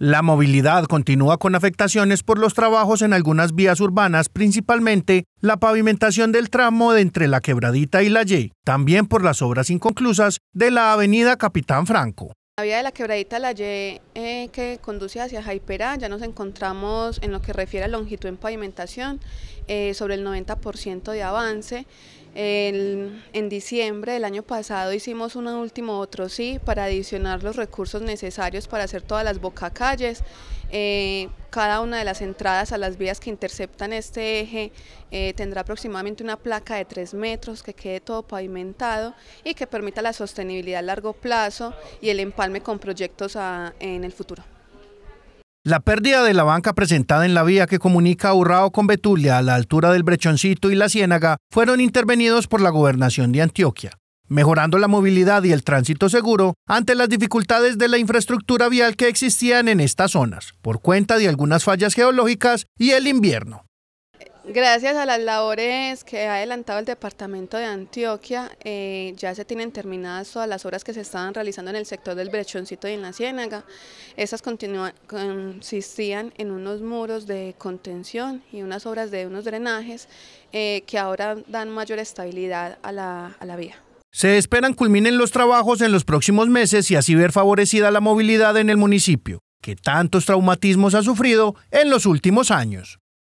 La movilidad continúa con afectaciones por los trabajos en algunas vías urbanas, principalmente la pavimentación del tramo de entre la Quebradita y la Y, también por las obras inconclusas de la Avenida Capitán Franco. La vía de la quebradita La eh, que conduce hacia Jaiperá, ya nos encontramos en lo que refiere a longitud en pavimentación, eh, sobre el 90% de avance. en diciembre del año pasado hicimos un último otro sí para adicionar los recursos necesarios para hacer todas las bocacalles eh, cada una de las entradas a las vías que interceptan este eje eh, tendrá aproximadamente una placa de 3 metros que quede todo pavimentado y que permita la sostenibilidad a largo plazo y el empalme con proyectos en el futuro. La pérdida de la banca presentada en la vía que comunica Urrao con Betulia a la altura del Brechoncito y la Ciénaga fueron intervenidos por la gobernación de Antioquia mejorando la movilidad y el tránsito seguro ante las dificultades de la infraestructura vial que existían en estas zonas, por cuenta de algunas fallas geológicas y el invierno. Gracias a las labores que ha adelantado el departamento de Antioquia, eh, ya se tienen terminadas todas las obras que se estaban realizando en el sector del Brechoncito y en la Ciénaga. Estas consistían en unos muros de contención y unas obras de unos drenajes eh, que ahora dan mayor estabilidad a la vía. Se esperan culminen los trabajos en los próximos meses y así ver favorecida la movilidad en el municipio, que tantos traumatismos ha sufrido en los últimos años.